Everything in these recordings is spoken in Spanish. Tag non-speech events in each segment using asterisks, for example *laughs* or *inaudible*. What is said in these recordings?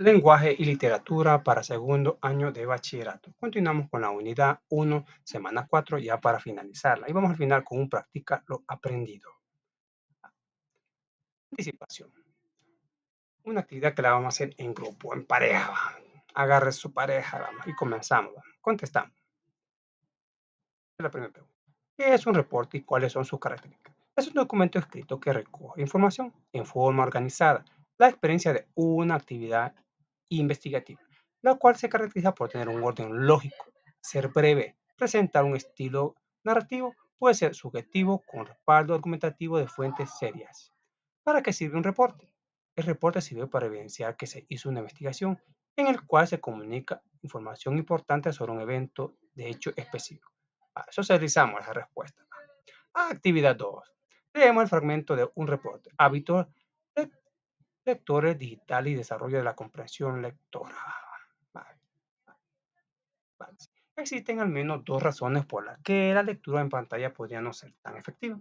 Lenguaje y Literatura para segundo año de bachillerato. Continuamos con la unidad 1, semana 4, ya para finalizarla. Y vamos al final con un practica lo aprendido. Anticipación. Una actividad que la vamos a hacer en grupo, en pareja. Agarre su pareja y comenzamos. Contestamos. La primera pregunta. ¿Qué es un reporte y cuáles son sus características? Es un documento escrito que recoge información en forma organizada, la experiencia de una actividad investigativa, la cual se caracteriza por tener un orden lógico, ser breve, presentar un estilo narrativo, puede ser subjetivo con respaldo argumentativo de fuentes serias. ¿Para qué sirve un reporte? El reporte sirve para evidenciar que se hizo una investigación en el cual se comunica información importante sobre un evento de hecho específico. eso socializamos la respuesta. actividad 2. Leemos el fragmento de un reporte. Hábitos lectores digitales y desarrollo de la comprensión lectora. Existen al menos dos razones por las que la lectura en pantalla podría no ser tan efectiva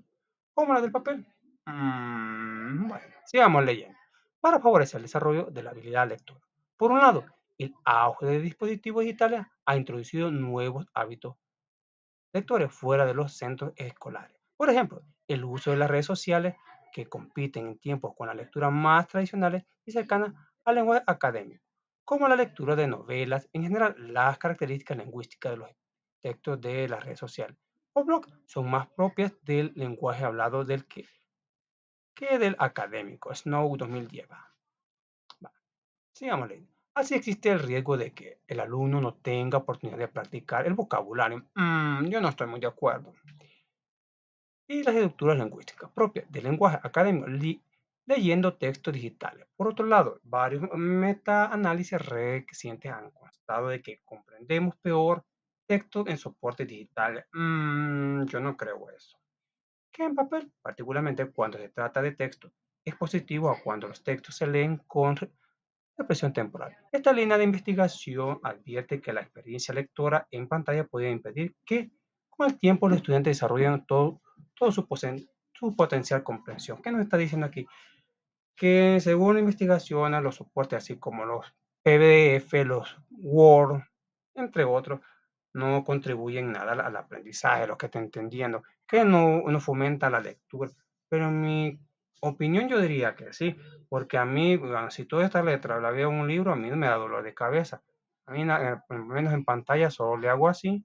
como la del papel. Mm, bueno, sigamos leyendo. Para favorecer el desarrollo de la habilidad lectora. Por un lado, el auge de dispositivos digitales ha introducido nuevos hábitos lectores fuera de los centros escolares. Por ejemplo, el uso de las redes sociales que compiten en tiempos con la lectura más tradicionales y cercanas al lenguaje académico, como la lectura de novelas, en general las características lingüísticas de los textos de la red social o blog son más propias del lenguaje hablado del que, que del académico. Snow 2010. Sigamos leyendo. Así existe el riesgo de que el alumno no tenga oportunidad de practicar el vocabulario. Mm, yo no estoy muy de acuerdo y las estructuras lingüísticas propias del lenguaje académico leyendo textos digitales. Por otro lado, varios metaanálisis recientes han constatado de que comprendemos peor textos en soporte digital. Mm, yo no creo eso. Que en papel, particularmente cuando se trata de textos expositivos o cuando los textos se leen con expresión temporal. Esta línea de investigación advierte que la experiencia lectora en pantalla puede impedir que con el tiempo los estudiantes desarrollen todo todo su, potencial comprensión. ¿Qué nos está diciendo aquí? Que según investigaciones, los soportes, así como los PDF, los Word, entre otros, no contribuyen nada al, aprendizaje, lo que está entendiendo, que no, no fomenta la lectura. Pero en mi opinión yo diría que sí, porque a mí, si toda esta letra la veo en un libro, a mí no me da dolor de cabeza. A mí, al eh, menos en pantalla, solo le hago así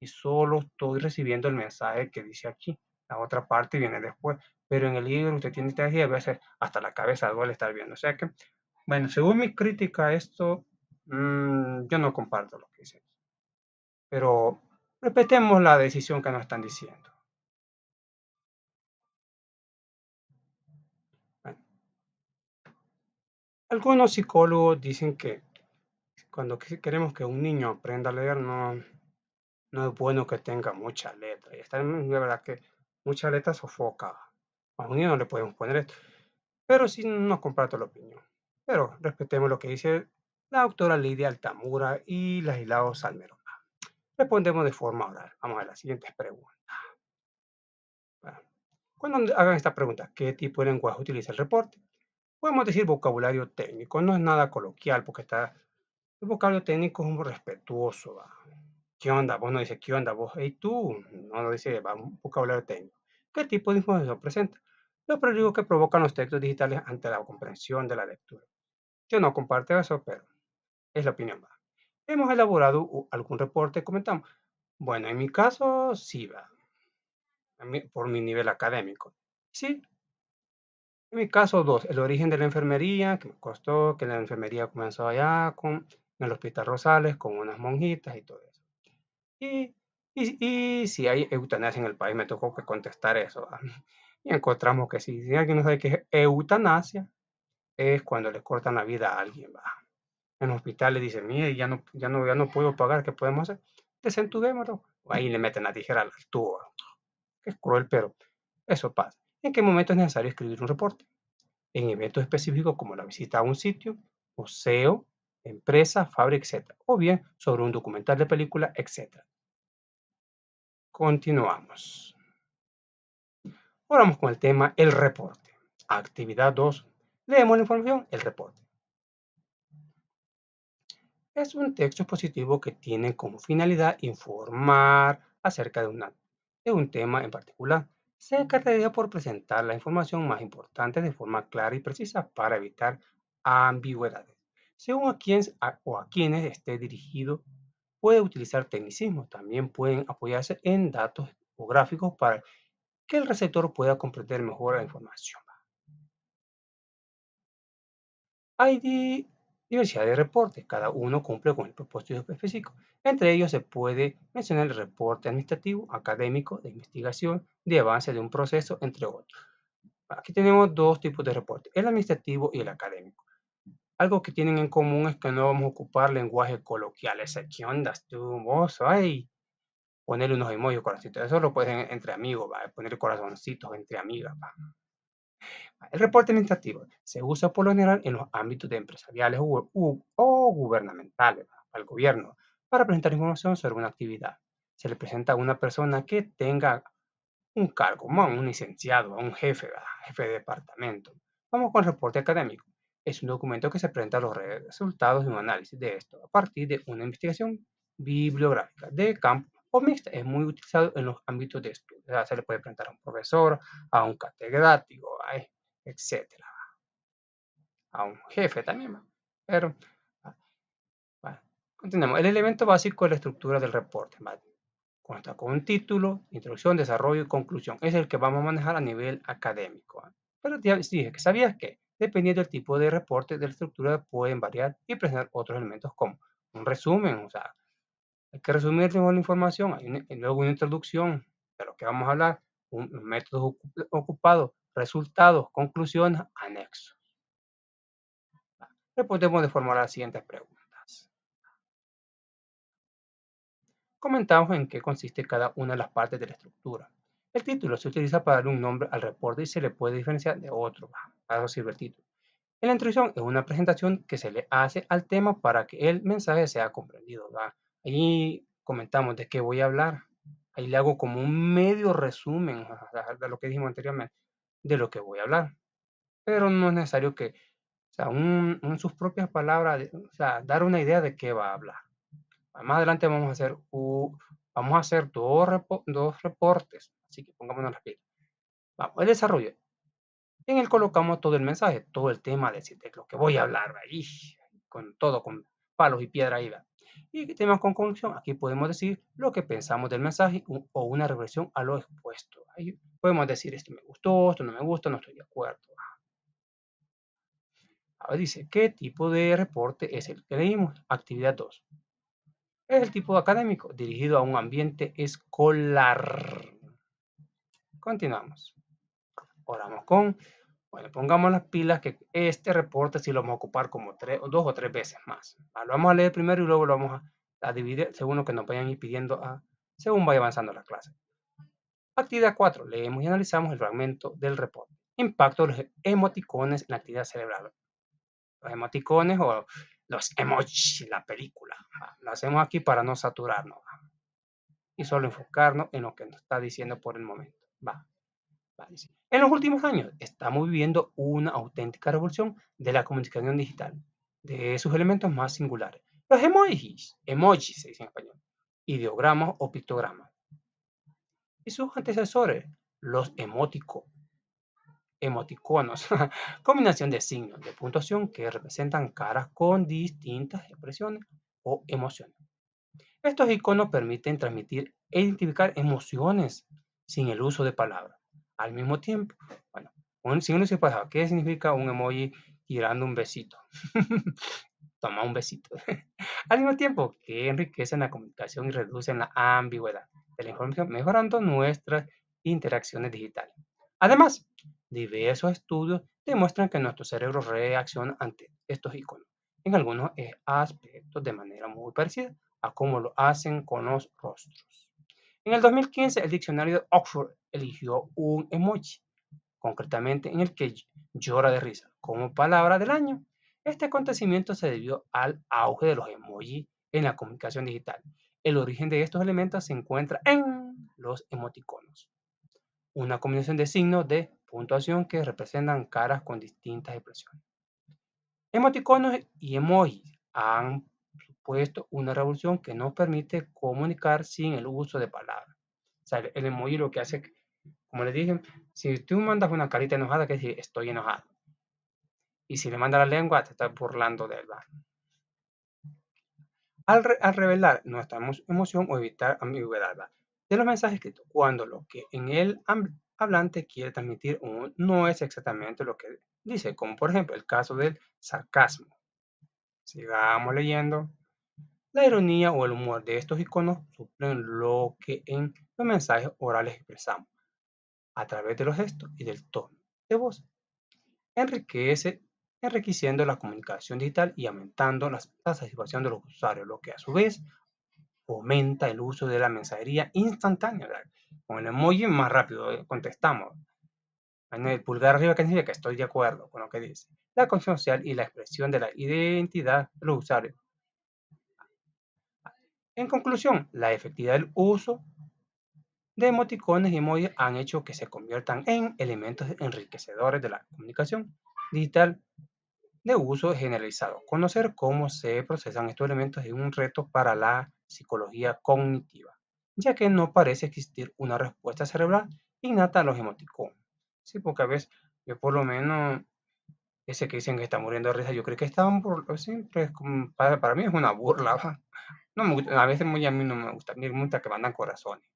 y solo estoy recibiendo el mensaje que dice aquí. La otra parte viene después. Pero en el libro usted tiene que decir a veces hasta la cabeza duele estar viendo. O sea que, bueno, según mi crítica, esto mm, yo no comparto lo que dice Pero respetemos la decisión que nos están diciendo. Algunos psicólogos dicen que cuando queremos que un niño aprenda a leer, no, no es bueno que tenga mucha letra. Y está la verdad que mucha letra sofoca. A un no le podemos poner esto. Pero sí nos comparto la opinión. Pero respetemos lo que dice la doctora Lidia Altamura y Islao Salmerón. Respondemos de forma oral. Vamos a las siguientes preguntas. cuando hagan esta pregunta, ¿qué tipo de lenguaje utiliza el reporte? Podemos decir vocabulario técnico. No es nada coloquial porque está... El vocabulario técnico es muy respetuoso. ¿Qué onda? Vos no dice, ¿qué onda? Vos, hey tú. No, lo dice, va un de técnico. ¿Qué tipo de información presenta? Los peligros que provocan los textos digitales ante la comprensión de la lectura. Yo no comparto eso, pero es la opinión va. ¿Hemos elaborado algún reporte? Comentamos. Bueno, en mi caso, sí va. Por mi nivel académico. Sí. En mi caso, dos. El origen de la enfermería, que me costó, que la enfermería comenzó allá con, en el Hospital Rosales, con unas monjitas y todo y, si hay eutanasia en el país, me tocó que contestar eso. *laughs* Y encontramos que Si alguien no sabe qué es eutanasia, es cuando le cortan la vida a alguien. va En hospital le dicen, mire, ya no, ya, no, ya no puedo pagar, ¿qué podemos hacer? o Ahí le meten la tijera al tubo. Es cruel, pero eso pasa. ¿En qué momento es necesario escribir un reporte? En eventos específicos como la visita a un sitio, o museo, empresa, fábrica, etc. O bien sobre un documental de película, etc. Continuamos. Ahora vamos con el tema el reporte. Actividad 2. Leemos la información, el reporte. Es un texto expositivo que tiene como finalidad informar acerca de, de un tema en particular. Se caracteriza por presentar la información más importante de forma clara y precisa para evitar ambigüedades. Según a quién o a quienes esté dirigido, puede utilizar tecnicismo. También pueden apoyarse en datos o gráficos para que el receptor pueda comprender mejor la información. Hay diversidad de reportes, cada uno cumple con el propósito específico. Entre ellos se puede mencionar el reporte administrativo, académico, de investigación, de avance de un proceso, entre otros. Aquí tenemos dos tipos de reportes, el administrativo y el académico. Algo que tienen en común es que no vamos a ocupar lenguaje coloquial. Ese, ¿qué onda? tú, vos? Ay, ponerle unos emojis, corazoncitos. Eso lo pueden entre amigos, ¿va? poner corazoncitos entre amigas. El reporte administrativo se usa por lo general en los ámbitos de empresariales o gubernamentales, al gobierno, para presentar información sobre una actividad. Se le presenta a una persona que tenga un cargo, un licenciado, un jefe, jefe de departamento. Vamos con el reporte académico es un documento que se presenta los resultados de un análisis de esto a partir de una investigación bibliográfica de campo o mixta. Es muy utilizado en los ámbitos de estudio. se le puede presentar a un profesor, a un catedrático, e, etc. A un jefe también. Pero, ah, bueno, El elemento básico es la estructura del reporte. Cuenta con un título, introducción, desarrollo y conclusión. Es el que vamos a manejar a nivel académico. Pero dije que sabías que dependiendo del tipo de reporte de la estructura, pueden variar y presentar otros elementos como un resumen, o sea, hay que resumir la información, luego una introducción de lo que vamos a hablar, un, método métodos resultados, conclusiones, anexos. Respondemos de forma a las siguientes preguntas. Comentamos en qué consiste cada una de las partes de la estructura. El título se utiliza para dar un nombre al reporte y se le puede diferenciar de otro algo sirve título. En la introducción es una presentación que se le hace al tema para que el mensaje sea comprendido. Ahí comentamos de qué voy a hablar. Ahí le hago como un medio resumen de lo que dijimos anteriormente, de lo que voy a hablar. Pero no es necesario que, o sea, un, sus propias palabras, o sea, dar una idea de qué va a hablar. Más adelante vamos a hacer, vamos a hacer dos, dos reportes, así que pongámonos las pilas. Vamos, el desarrollo en él colocamos todo el mensaje, todo el tema de, de lo que voy a hablar, ahí, con todo, con palos y piedra ahí. Y temas con conclusión, aquí podemos decir lo que pensamos del mensaje o una regresión a lo expuesto. Ahí podemos decir, esto me gustó, esto no me gusta, no estoy de acuerdo. Ahora dice, ¿qué tipo de reporte es el que leímos? Actividad 2. Es el tipo académico dirigido a un ambiente escolar. Continuamos. Oramos con bueno, pongamos las pilas que este reporte sí lo vamos a ocupar como tres, dos o tres veces más. lo vamos a leer primero y luego lo vamos a, dividir según lo que nos vayan pidiendo a, ah, según vaya avanzando la clase. Actividad 4. Leemos y analizamos el fragmento del reporte. Impacto de los emoticones en la actividad cerebral. Los emoticones o los emojis, la película. Ah, lo hacemos aquí para no saturarnos. Ah, y solo enfocarnos en lo que nos está diciendo por el momento. Va. En los últimos años estamos viviendo una auténtica revolución de la comunicación digital, de sus elementos más singulares. Los emojis, emojis se dice en español, ideogramas o pictogramas. Y sus antecesores, los emoticonos, *laughs* combinación de signos de puntuación que representan caras con distintas expresiones o emociones. Estos iconos permiten transmitir e identificar emociones sin el uso de palabras al mismo tiempo. Bueno, un, si uno se pasa, ¿qué significa un emoji tirando un besito? *laughs* Toma un besito. *laughs* al mismo tiempo, que enriquecen la comunicación y reducen la ambigüedad de la información, mejorando nuestras interacciones digitales. Además, diversos estudios demuestran que nuestro cerebro reacciona ante estos iconos en algunos eh, aspectos de manera muy parecida a cómo lo hacen con los rostros. En el 2015, el diccionario Oxford eligió un emoji, concretamente en el que llora de risa, como palabra del año. Este acontecimiento se debió al auge de los emojis en la comunicación digital. El origen de estos elementos se encuentra en los emoticonos, una combinación de signos de puntuación que representan caras con distintas expresiones. Emoticonos y emojis han supuesto una revolución que nos permite comunicar sin el uso de palabras. el emoji lo que hace como les dije, si tú mandas una carita enojada, que decir, estoy enojado. Y si le manda la lengua, te está burlando de él. Al, revelar nuestra emoción o evitar ambigüedad de los mensajes escritos, cuando lo que en el hablante quiere transmitir no es exactamente lo que dice, como por ejemplo el caso del sarcasmo. Sigamos leyendo. La ironía o el humor de estos iconos suplen lo que en los mensajes orales expresamos a través de los gestos y del tono de voz. Enriquece, enriqueciendo la comunicación digital y aumentando la satisfacción de los usuarios, lo que a su vez aumenta el uso de la mensajería instantánea. Con el emoji más rápido eh, contestamos. En el pulgar arriba que significa que estoy de acuerdo con lo que dice. La conciencia social y la expresión de la identidad de los usuarios. En conclusión, la efectividad del uso de emoticones y emojis han hecho que se conviertan en elementos enriquecedores de la comunicación digital de uso generalizado. Conocer cómo se procesan estos elementos es un reto para la psicología cognitiva, ya que no parece existir una respuesta cerebral innata a los emoticones. Sí, porque a veces yo por lo menos ese que dicen que está muriendo de risa, yo creo que estaban por siempre pues, para, mí es una burla. *laughs* No a veces muy a mí no me gusta, a mí me gusta que mandan corazones.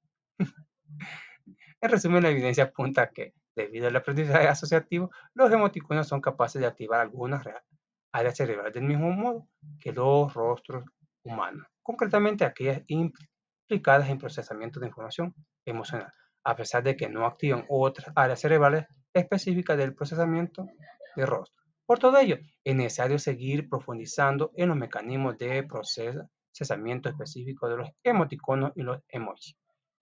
En resumen, la evidencia apunta a que, debido al aprendizaje asociativo, los emoticonos son capaces de activar algunas áreas cerebrales del mismo modo que los rostros humanos, concretamente aquellas implicadas en procesamiento de información emocional, a pesar de que no activan otras áreas cerebrales específicas del procesamiento de rostro. Por todo ello, es necesario seguir profundizando en los mecanismos de procesamiento específico de los emoticonos y los emojis.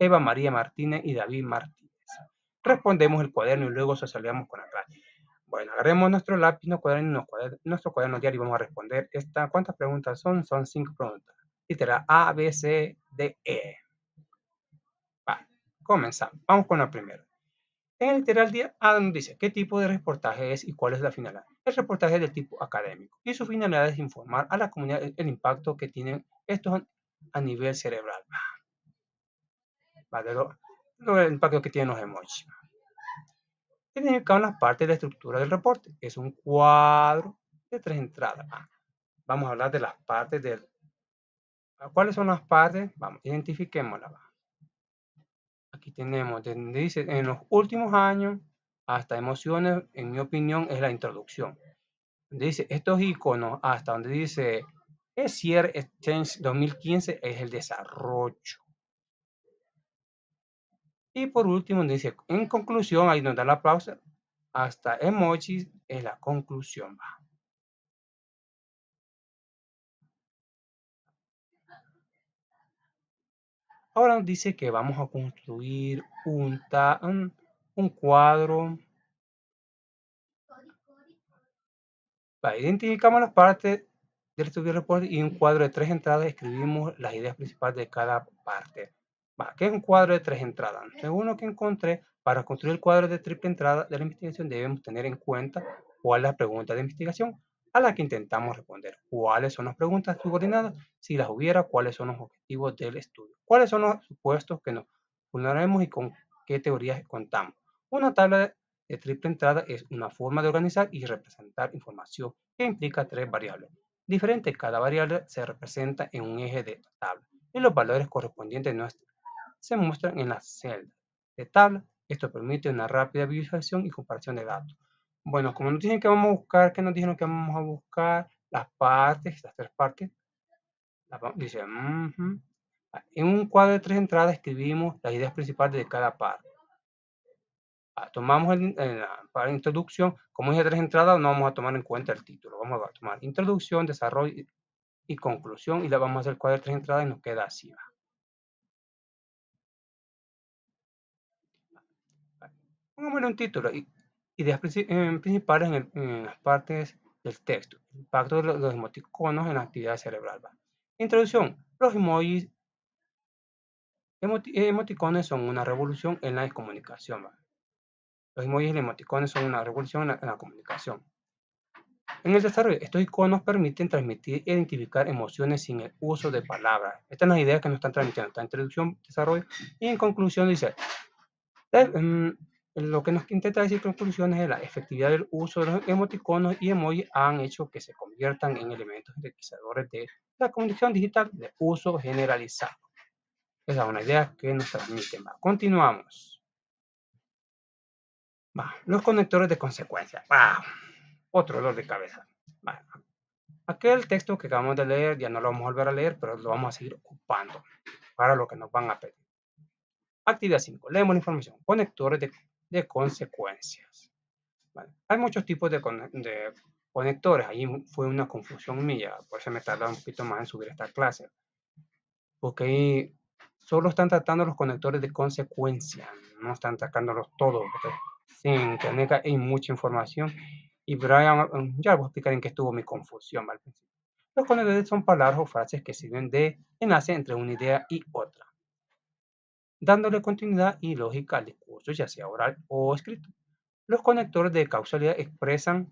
Eva María Martínez y David Martínez. Respondemos el cuaderno y luego socializamos con la clase. Bueno, agarremos nuestro lápiz, nuestro cuaderno, nuestro cuaderno diario y vamos a responder esta. ¿Cuántas preguntas son? Son cinco preguntas. Literal A, B, C, D, E. comenzamos. Vamos con la primera. En el literal día A dice qué tipo de reportaje es y cuál es la finalidad. El reportaje es del tipo académico y su finalidad es informar a la comunidad el impacto que tienen estos a nivel cerebral. ¿vale? Lo, el impacto que tienen los emojis. Identificamos las partes de la estructura del reporte, que es un cuadro de tres entradas. Ah, vamos a hablar de las partes del... Ah, ¿Cuáles son las partes? Vamos, identifiquémoslas. Aquí tenemos, dice, en los últimos años, hasta emociones, en mi opinión, es la introducción. Dice, estos iconos, hasta donde dice, es Exchange 2015, es el desarrollo. Y por último, dice, en conclusión, ahí nos da la pausa, hasta emojis en la conclusión. Ahora nos dice que vamos a construir un, un, cuadro. identificamos las partes del estudio report y un cuadro de tres entradas escribimos las ideas principales de cada parte. ¿Qué es un cuadro de tres entradas? Según lo que encontré, para construir el cuadro de triple entrada de la investigación debemos tener en cuenta cuál es la pregunta de investigación a la que intentamos responder, cuáles son las preguntas subordinadas, si las hubiera, cuáles son los objetivos del estudio, cuáles son los supuestos que nos vulneraremos y con qué teorías contamos. Una tabla de triple entrada es una forma de organizar y representar información que implica tres variables. Diferente, cada variable se representa en un eje de la tabla y los valores correspondientes no están se muestran en las celdas de tabla. Esto permite una rápida visualización y comparación de datos. Bueno, como nos dicen que vamos a buscar, que nos dijeron que vamos a buscar las partes, las tres partes. dice, En un cuadro de tres entradas escribimos las ideas principales de cada parte. Ah, tomamos la, para introducción, como es de tres entradas, no vamos a tomar en cuenta el título. Vamos a tomar introducción, desarrollo y, conclusión y la vamos a hacer cuadro de tres entradas y nos queda así. Pongámosle un título. Ideas eh, principales en, las partes del texto. Impacto de los emoticonos en la actividad cerebral. Introducción. Los emojis emoticones son una revolución en la comunicación. Los emojis y emoticones son una revolución en la, comunicación. En el desarrollo, estos iconos permiten transmitir e identificar emociones sin el uso de palabras. Estas son las ideas que nos están transmitiendo esta introducción, desarrollo. Y en conclusión dice, lo que nos intenta decir conclusiones es la efectividad del uso de los emoticonos y emojis han hecho que se conviertan en elementos utilizadores de la comunicación digital de uso generalizado. Esa es una idea que nos transmiten. más. continuamos. los conectores de consecuencia. otro dolor de cabeza. aquel texto que acabamos de leer ya no lo vamos a volver a leer, pero lo vamos a seguir ocupando para lo que nos van a pedir. Actividad 5. Leemos la información. Conectores de de consecuencias. Hay muchos tipos de, conectores. Ahí fue una confusión mía. Por eso me tardaba un poquito más en subir esta clase. Porque ahí solo están tratando los conectores de consecuencia. No están tratándolos todos. Sin tener hay mucha información. Y ya voy a explicar en qué estuvo mi confusión al principio. Los conectores son palabras o frases que sirven de enlace entre una idea y otra dándole continuidad y lógica al discurso, ya sea oral o escrito. Los conectores de causalidad expresan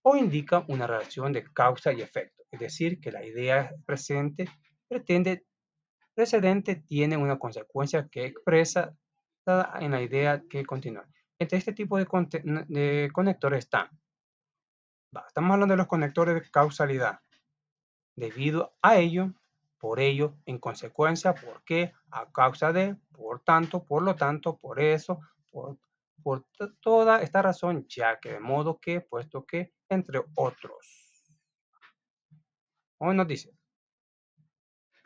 o indican una relación de causa y efecto, es decir, que la idea presente pretende precedente tiene una consecuencia que expresa en la idea que continúa. Entre este tipo de, de conectores están, estamos hablando de los conectores de causalidad. Debido a ello, por ello, en consecuencia, por qué, a causa de, por tanto, por lo tanto, por eso, por, por toda esta razón, ya que, de modo que, puesto que, entre otros. Hoy nos dice.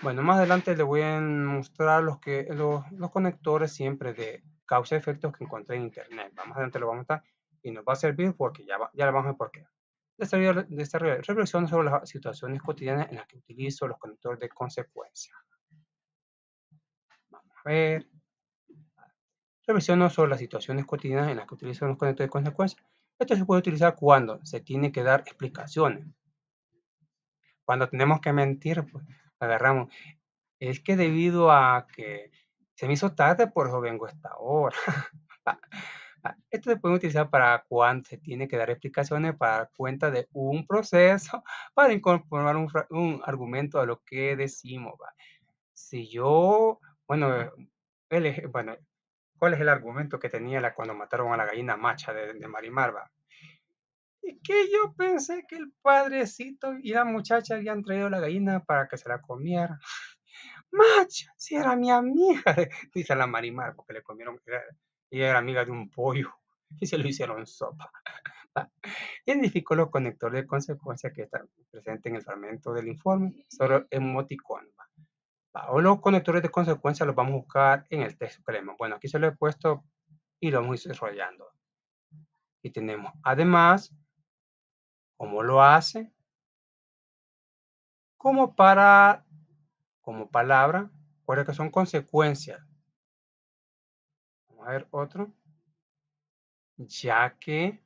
Bueno, más adelante le voy a mostrar los, que, los, conectores siempre de causa-efectos que encontré en internet. Más adelante lo vamos a mostrar y nos va a servir porque ya, ya lo vamos a ver por qué de esta reflexiones sobre las situaciones cotidianas en las que utilizo los conectores de consecuencia. Vamos a ver. Reflexiono sobre las situaciones cotidianas en las que utilizo los conectores de consecuencia. Esto se puede utilizar cuando se tiene que dar explicaciones. Cuando tenemos que mentir, pues agarramos. Es que debido a que se me hizo tarde, por eso vengo a esta hora. *laughs* Ah, esto se puede utilizar para cuando se tiene que dar explicaciones para cuenta de un proceso, *laughs* para incorporar un, argumento a lo que decimos. Si yo, bueno, bueno, ¿cuál es el argumento que tenía la, cuando mataron a la gallina macha de, de Marimar? Y que yo pensé que el padrecito y la muchacha habían traído la gallina para que se la comiera. *laughs* Macha, si era mi amiga, *laughs* dice la Marimar, porque le comieron, y era amiga de un pollo *laughs* y se lo hicieron sopa. Identificó *laughs* los conectores de consecuencia que están presentes en el fragmento del informe Solo emoticón. O los conectores de consecuencia los vamos a buscar en el texto supremo. Bueno, aquí se lo he puesto y lo vamos desarrollando. Y tenemos, además, cómo lo hace, como para, como palabra, cuáles que son consecuencias a ver otro. Ya que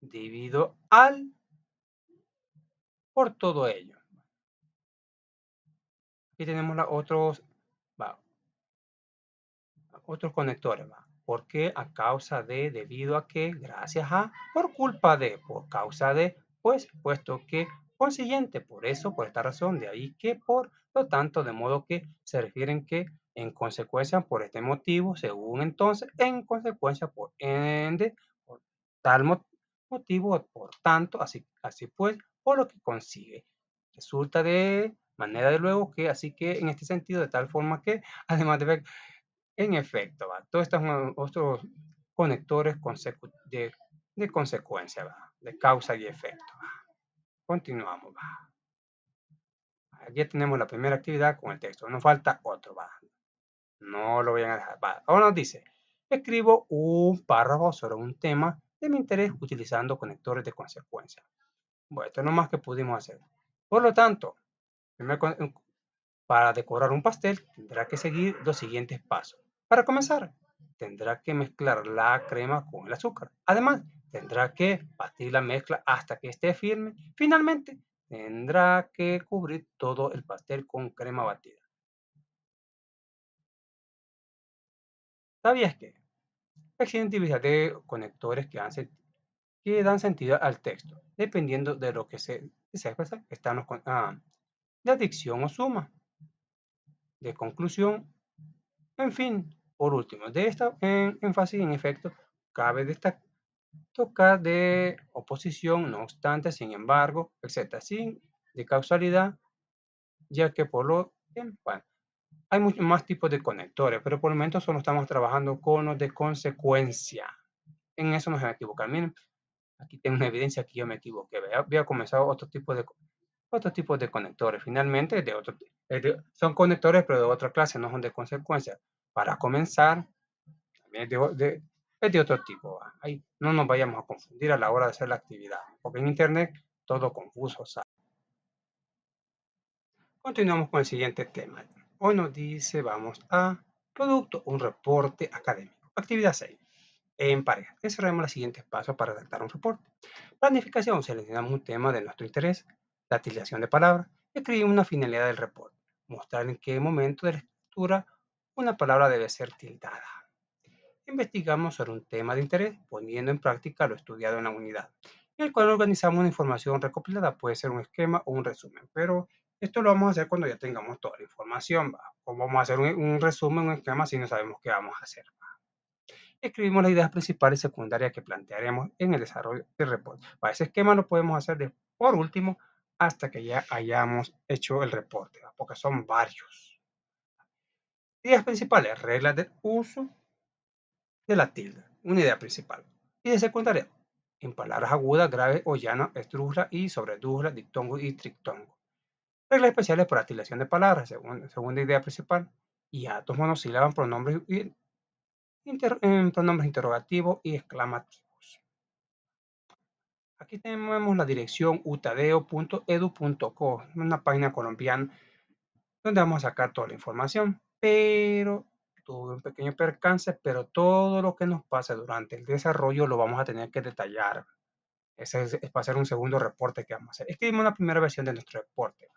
debido al por todo ello. Aquí tenemos los otros, va, otros conectores. Va. porque A causa de, debido a que, gracias a, por culpa de, por causa de, pues, puesto que, consiguiente, por eso, por esta razón, de ahí que, por lo tanto, de modo que se refieren que en consecuencia, por este motivo, según entonces, en consecuencia, por ende, por tal motivo, por tanto, así, así pues, por lo que consigue. Resulta de manera de luego que, así que en este sentido, de tal forma que, *laughs* además de ver, en efecto, ¿va? todos estos otros conectores de, consecuencia, de causa y efecto. ¿va? Continuamos. Aquí tenemos la primera actividad con el texto. Nos falta otro. ¿va? No lo voy a dejar. Ahora nos dice, escribo un párrafo sobre un tema de mi interés utilizando conectores de consecuencia. Bueno, esto es lo más que pudimos hacer. Por lo tanto, para decorar un pastel tendrá que seguir los siguientes pasos. Para comenzar, tendrá que mezclar la crema con el azúcar. Además, tendrá que batir la mezcla hasta que esté firme. Finalmente, tendrá que cubrir todo el pastel con crema batida. ¿Sabías que existen diversidad de conectores que dan, que dan sentido al texto, dependiendo de lo que se, se expresa? Están los ah, de adicción o suma, de conclusión, en fin. Por último, de esta en, énfasis en efecto, cabe destacar de oposición, no obstante, sin embargo, etc. Sin de causalidad, ya que por lo bueno, hay muchos más tipos de conectores, pero por el momento solo estamos trabajando con los de consecuencia. En eso nos hemos equivocado, Miren, aquí tengo una evidencia que yo me equivoqué. Había comenzado otro tipo de, otro tipo de conectores. Finalmente, de otro, son conectores, pero de otra clase, no son de consecuencia. Para comenzar, también es de, otro tipo. Ahí no nos vayamos a confundir a la hora de hacer la actividad, porque en Internet todo confuso sale. Continuamos con el siguiente tema. Hoy nos dice, vamos a producto, un reporte académico. Actividad 6. En pareja, desarrollamos los siguientes pasos para redactar un reporte. Planificación, seleccionamos un tema de nuestro interés, la utilización de palabras, escribimos una finalidad del reporte, mostrar en qué momento de la lectura una palabra debe ser tildada. Investigamos sobre un tema de interés, poniendo en práctica lo estudiado en la unidad, en el cual organizamos una información recopilada, puede ser un esquema o un resumen, pero esto lo vamos a hacer cuando ya tengamos toda la información, o vamos a hacer un, resumen, un esquema si no sabemos qué vamos a hacer. Escribimos las ideas principales y secundarias que plantearemos en el desarrollo del reporte. Para Ese esquema lo podemos hacer de, por último hasta que ya hayamos hecho el reporte, porque son varios. Ideas principales, reglas del uso de la tilde, una idea principal. Y de secundaria, en palabras agudas, graves o llanas, estrujla y sobredujla, dictongo y trictongo. Reglas especiales por atilación de palabras, segunda, idea principal. Y datos monosílabos pronombres, em, pronombres interrogativos y exclamativos. Aquí tenemos la dirección utadeo.edu.co, una página colombiana donde vamos a sacar toda la información. Pero tuve un pequeño percance, pero todo lo que nos pasa durante el desarrollo lo vamos a tener que detallar. Ese es, es para hacer un segundo reporte que vamos a hacer. Escribimos la primera versión de nuestro reporte.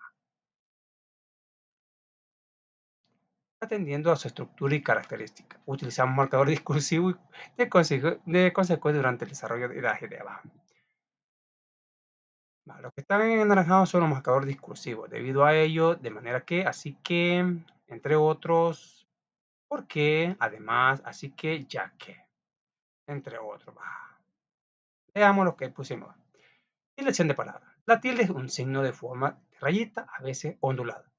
atendiendo a su estructura y característica. Utilizamos marcadores marcador *laughs* discursivo de, de consecuencia durante el desarrollo de la Los que están en anaranjado son los marcadores discursivos, debido a ello, de manera que, así que, entre otros, porque, además, así que, ya que, entre otros. Veamos lo que pusimos. Dilección de palabras. La tilde es un signo de forma de rayita, a veces ondulada.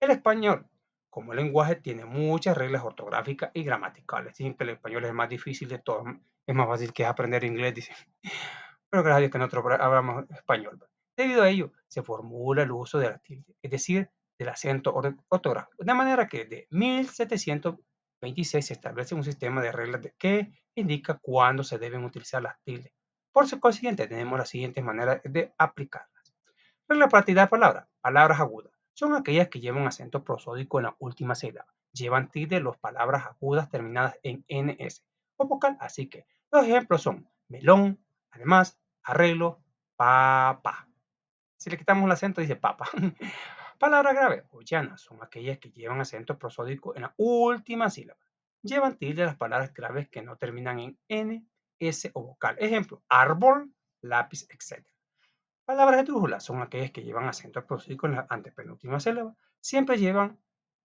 El español como el lenguaje tiene muchas reglas ortográficas y gramaticales. siempre el español es más difícil de todo, es más fácil que aprender inglés, dicen. *laughs* Pero gracias a Dios que nosotros hablamos español. Pues. Debido a ello, se formula el uso de la tilde, es decir, del acento ortográfico. De manera que de 1726 se establece un sistema de reglas que indica cuándo se deben utilizar las tildes. Por su consiguiente, tenemos las siguientes maneras de aplicarlas. Regla partida de palabras, palabras agudas son aquellas que llevan acento prosódico en la última sílaba, llevan tilde las palabras agudas terminadas en ns o vocal, así que los ejemplos son melón, además, arreglo, papá. Si le quitamos el acento dice papa. *laughs* Palabras graves o llanas son aquellas que llevan acento prosódico en la última sílaba. Llevan tilde las palabras graves que no terminan en n, s o vocal. Ejemplo, árbol, lápiz, etc. Palabras de son aquellas que llevan acento prosódico en la antepenúltima sílaba. Siempre llevan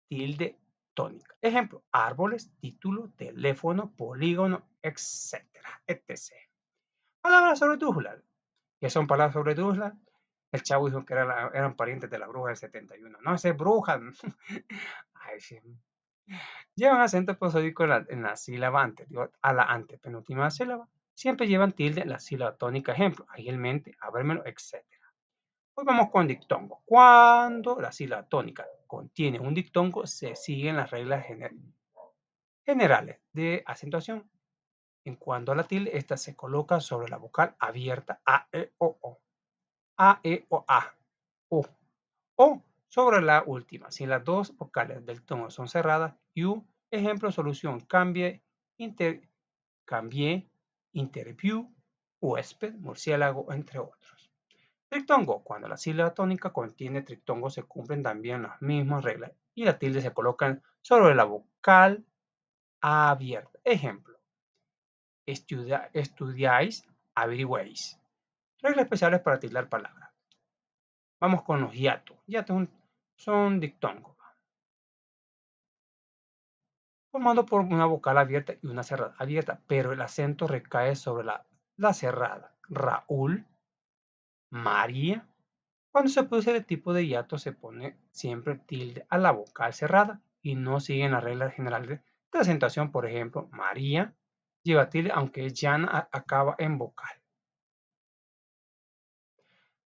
tilde tónica. Ejemplo, árboles, título, teléfono, polígono, etcétera, etc. Palabras sobre que ¿Qué son palabras sobre El chavo dijo que eran parientes de la bruja del 71. No, ese es bruja. *laughs* Llevan acento prosódico en la, en la sílaba anterior a la antepenúltima sílaba. Siempre llevan tilde la sílaba tónica, ejemplo, ágilmente, ábremelo, etc. Hoy vamos con dictongo. Cuando la sílaba tónica contiene un dictongo, se siguen las reglas generales de acentuación. En cuanto a la tilde, esta se coloca sobre la vocal abierta A, E, O, O. A, E, O, A. O. O sobre la última. Si las dos vocales del tono son cerradas, U, ejemplo, solución, cambie, intercambie, interview, huésped, murciélago, entre otros. Triptongo. Cuando la sílaba tónica contiene triptongo se cumplen también las mismas reglas y las tilde se colocan sobre la vocal abierta. Ejemplo. estudiáis, averiguéis. Reglas especiales para tildar palabras. Vamos con los hiatos. Hiatos son dictongo formado por una vocal abierta y una cerrada abierta, pero el acento recae sobre la, cerrada. Raúl, María. Cuando se produce el este tipo de hiato se pone siempre tilde a la vocal cerrada y no siguen la regla general de acentuación. Por ejemplo, María lleva tilde aunque ya acaba en vocal.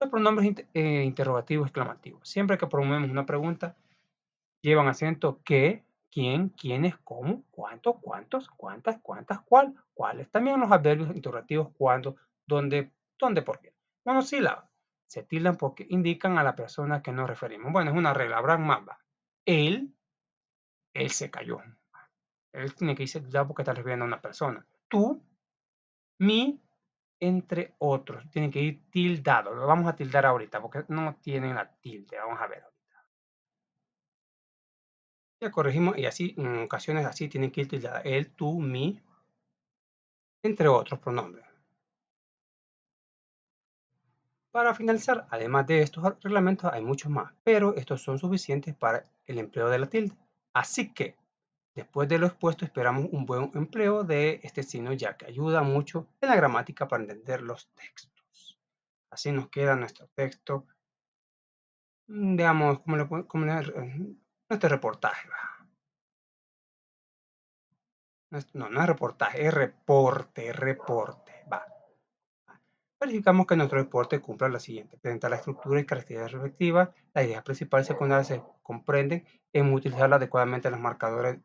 Los pronombres eh, interrogativos exclamativos. Siempre que promovemos una pregunta, llevan acento que, quién, quiénes, cómo, cuánto, cuántos, cuántas, cuántas, cuál, cuáles. También los adverbios interrogativos cuándo, dónde, dónde, por qué. Monosílabas. Se tildan porque indican a la persona que nos referimos. Bueno, es una regla, Habrá más. Él, él se cayó. Él tiene que ir tildado porque está refiriendo a una persona. Tú, mi, entre otros. Tienen que ir tildados. Lo vamos a tildar ahorita porque no tienen la tilde. Vamos a ver. Ya corregimos y así, en ocasiones así tienen que ir tildada. el tú, mi, entre otros pronombres. Para finalizar, además de estos reglamentos hay muchos más, pero estos son suficientes para el empleo de la tilde. Así que, después de lo expuesto, esperamos un buen empleo de este signo ya que ayuda mucho en la gramática para entender los textos. Así nos queda nuestro texto, digamos, mm, como este reportaje. Va. No, no es reportaje, es reporte, reporte. Va. Verificamos que nuestro reporte cumpla lo siguiente. Presenta la estructura y características respectivas. Las ideas principales y secundarias se comprenden. Hemos utilizado adecuadamente los marcadores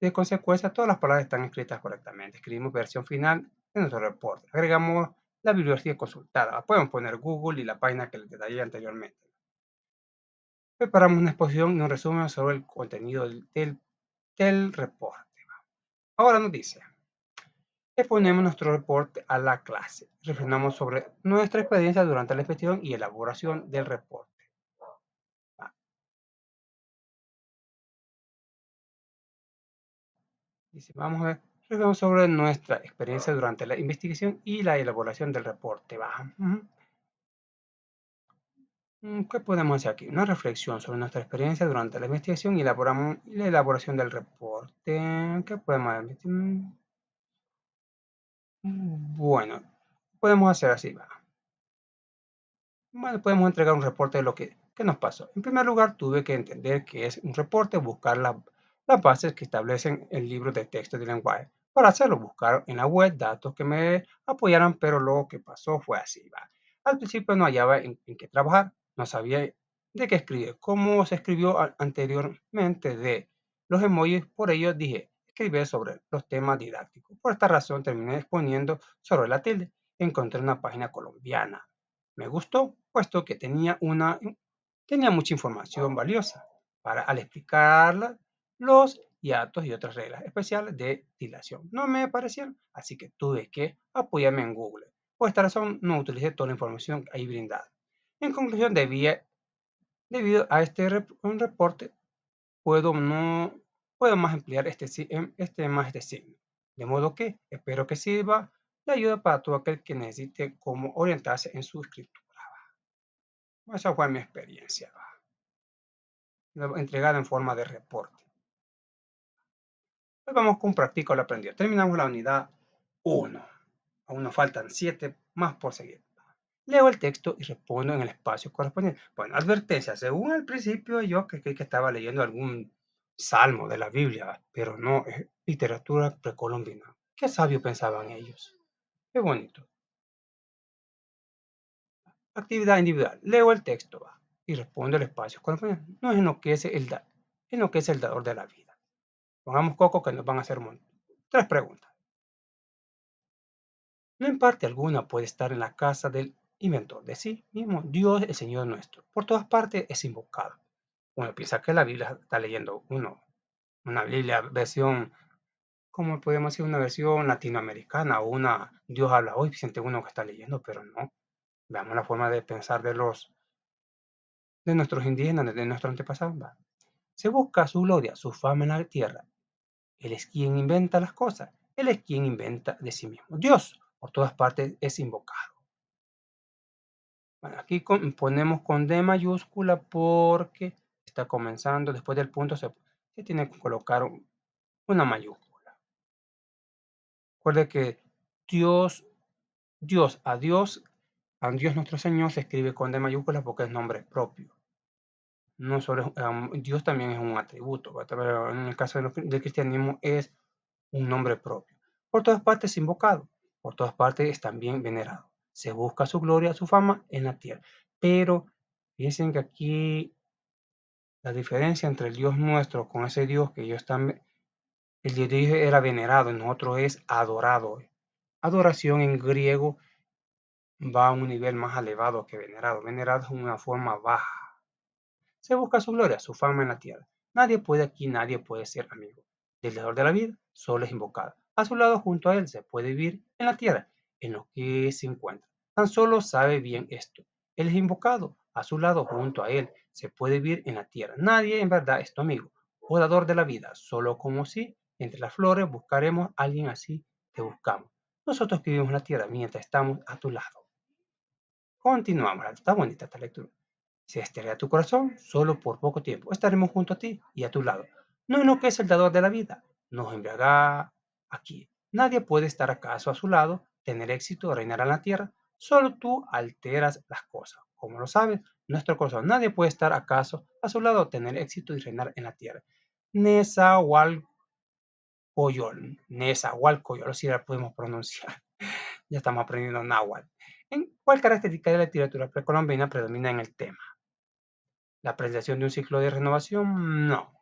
de consecuencia, todas las palabras están escritas correctamente. Escribimos versión final de nuestro reporte. Agregamos la bibliografía consultada. Podemos poner Google y la página que les detallé anteriormente preparamos una exposición y un resumen sobre el contenido del, reporte. Ahora nos dice, exponemos nuestro reporte a la clase, reflexionamos sobre nuestra experiencia durante la investigación y elaboración del reporte. Dice, vamos a ver, reflexionamos sobre nuestra experiencia durante la investigación y la elaboración del reporte. Mm, ¿Qué podemos hacer aquí? Una reflexión sobre nuestra experiencia durante la investigación y, la elaboración del reporte. ¿Qué podemos hacer? Mm, bueno, podemos hacer así. ¿va? podemos entregar un reporte de lo que, nos pasó. En primer lugar, tuve que entender qué es un reporte, buscar las bases que establecen el libro de texto de lenguaje. Para hacerlo, buscar en la web datos que me apoyaran, pero lo que pasó fue así. ¿va? Al principio no hallaba en qué trabajar, no sabía de qué escribir, como se escribió anteriormente de los emojis, por ello dije escribir sobre los temas didácticos. Por esta razón terminé exponiendo sobre la tilde. Encontré una página colombiana. Me gustó, puesto que tenía, una, tenía mucha información valiosa para al explicarla los hiatos y otras reglas especiales de dilación. No me parecieron, así que tuve que apoyarme en Google. Por esta razón no utilicé toda la información ahí brindada. En conclusión, debido a este un reporte, puedo, no, puedo más emplear este, em, este, más este signo. De modo que espero que sirva de ayuda para todo aquel que necesite cómo orientarse en su escritura. Esa fue mi experiencia. Entregada en forma de reporte. Pues vamos con práctico al aprendido. Terminamos la unidad 1. Aún nos faltan 7 más por seguir. Leo el texto y respondo en el espacio correspondiente. Bueno, advertencia. Según al principio yo creí que, estaba leyendo algún salmo de la Biblia, pero no, es eh, literatura precolombina. Qué sabio pensaban ellos. Qué bonito. Actividad individual. Leo el texto y respondo el espacio correspondiente. No enloquece el, el dador de la vida. Pongamos coco que nos van a hacer un Tres preguntas. No en parte alguna puede estar en la casa del y de sí mismo, Dios el Señor nuestro. Por todas partes es invocado. Uno piensa que la Biblia está leyendo uno, una Biblia versión, como podemos decir, una versión latinoamericana o una Dios habla hoy, siente uno que está leyendo, pero no. Veamos la forma de pensar de los de nuestros indígenas, de nuestros antepasados. Se busca su gloria, su fama en la tierra. Él es quien inventa las cosas. Él es quien inventa de sí mismo. Dios por todas partes es invocado aquí ponemos con D mayúscula porque está comenzando. Después del punto se, tiene que colocar una mayúscula. Recuerde que Dios, Dios, a Dios, a Dios nuestro Señor se escribe con D mayúscula porque es nombre propio. No solo Dios también es un atributo, en el caso del cristianismo es un nombre propio. Por todas partes invocado, por todas partes es también venerado se busca su gloria, su fama en la tierra. Pero piensen que aquí la diferencia entre el Dios nuestro con ese Dios que ellos están, el Dios de ellos era venerado, en nosotros es adorado. Adoración en griego va a un nivel más elevado que venerado. Venerado es una forma baja. Se busca su gloria, su fama en la tierra. Nadie puede aquí, nadie puede ser amigo. Del dador de la vida, solo es invocado. A su lado, junto a él, se puede vivir en la tierra en lo que se encuentra. Tan solo sabe bien esto. Él es invocado, a su lado, junto a él, se puede vivir en la tierra. Nadie en verdad es tu amigo, dador de la vida, solo como si entre las flores buscaremos a alguien así, te buscamos. Nosotros vivimos en la tierra mientras estamos a tu lado. Continuamos, está bonita esta lectura. Se este a tu corazón solo por poco tiempo. Estaremos junto a ti y a tu lado. No lo que es el dador de la vida. Nos embriagará aquí. Nadie puede estar acaso a su lado tener éxito o reinar en la tierra. Solo tú alteras las cosas. Como lo sabes, nuestro corazón. Nadie puede estar acaso a su lado, tener éxito y reinar en la tierra. yo coyol. si la podemos pronunciar. *laughs* ya estamos aprendiendo Nahual. ¿En cuál característica de la literatura precolombina predomina en el tema? ¿La presentación de un ciclo de renovación? No.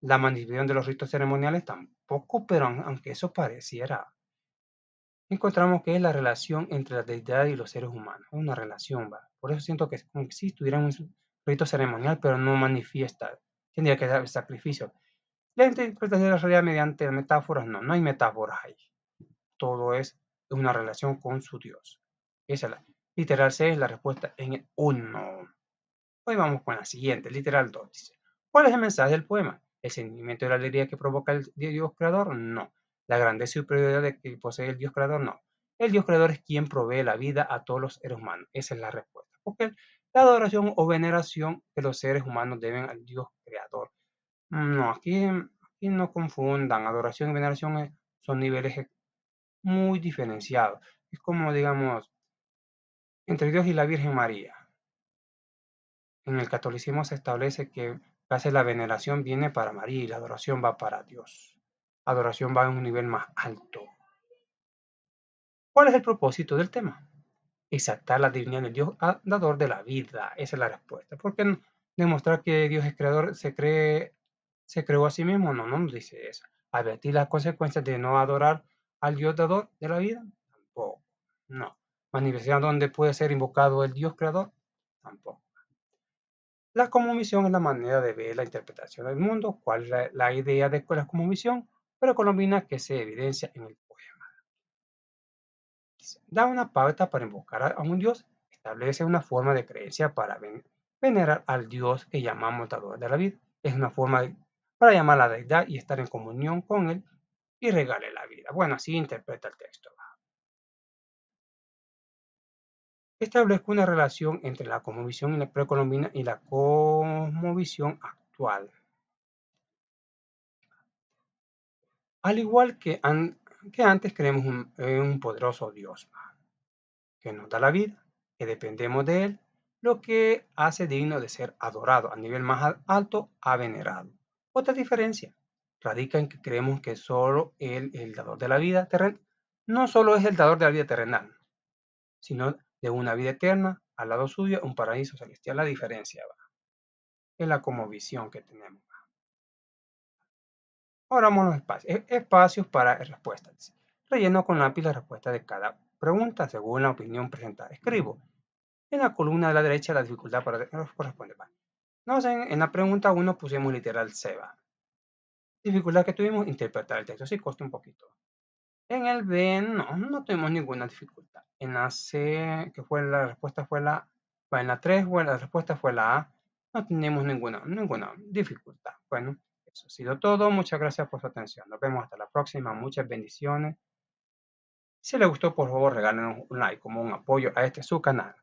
La manipulación de los ritos ceremoniales tampoco, pero aunque eso pareciera encontramos que es la relación entre la deidad y los seres humanos. una relación, va. Por eso siento que si un rito ceremonial, pero no manifiesta. Tendría que dar sacrificio. La interpretación pues, de la realidad mediante metáforas, no, no hay metáforas ahí. Todo es una relación con su Dios. Esa es la literal C es la respuesta en el 1. Hoy vamos con la siguiente, literal 2. ¿cuál es el mensaje del poema? ¿El sentimiento de la alegría que provoca el Dios creador? No la grandeza y superioridad que posee el Dios creador, no. El Dios creador es quien provee la vida a todos los seres humanos. Esa es la respuesta. Porque la adoración o veneración que los seres humanos deben al Dios creador. No, aquí, aquí no confundan. Adoración y veneración eh, son niveles eh, muy diferenciados. Es como, digamos, entre Dios y la Virgen María. En el catolicismo se establece que casi la veneración viene para María y la adoración va para Dios adoración va a un nivel más alto. ¿Cuál es el propósito del tema? Exaltar la divinidad del Dios dador de la vida. Esa es la respuesta. ¿Por qué demostrar que Dios es creador se cree se creó a sí mismo? No, no nos dice eso. Advertir las consecuencias de no adorar al Dios dador de la vida? Tampoco. No. Manifestar donde puede ser invocado el Dios creador? Tampoco. La comunión es la manera de ver la interpretación del mundo. ¿Cuál es la, idea de la comunión? pero que se evidencia en el poema. Da una pauta para invocar a un dios, establece una forma de creencia para venerar al dios que llamamos dador de la vida. Es una forma para llamar a la deidad y estar en comunión con él y regale la vida. Bueno, así interpreta el texto. Establezco una relación entre la cosmovisión y la precolombina y la cosmovisión actual. Al igual que, antes creemos un, en eh, un poderoso Dios que nos da la vida, que dependemos de Él, lo que hace digno de ser adorado a nivel más alto a venerado. Otra diferencia radica en que creemos que solo Él, el dador de la vida terrenal, no solo es el dador de la vida terrenal, sino de una vida eterna al lado suyo, un paraíso celestial. La diferencia es la como visión que tenemos. Ahora vamos a los espacios. E-, espacios para respuestas. Relleno con lápiz la respuesta de cada pregunta según la opinión presentada. Escribo en la columna de la derecha la dificultad para corresponder. no en, en la pregunta 1 pusimos literal SEBA. Dificultad que tuvimos, interpretar el texto. Sí, costó un poquito. En el B no, no tuvimos ninguna dificultad. En la C, que fue la respuesta fue la... En la 3, la respuesta fue la A. No tenemos ninguna, ninguna dificultad. Bueno, eso ha sido todo. Muchas gracias por su atención. Nos vemos hasta la próxima. Muchas bendiciones. Si les gustó, por favor, regálenos un like como un apoyo a este su canal.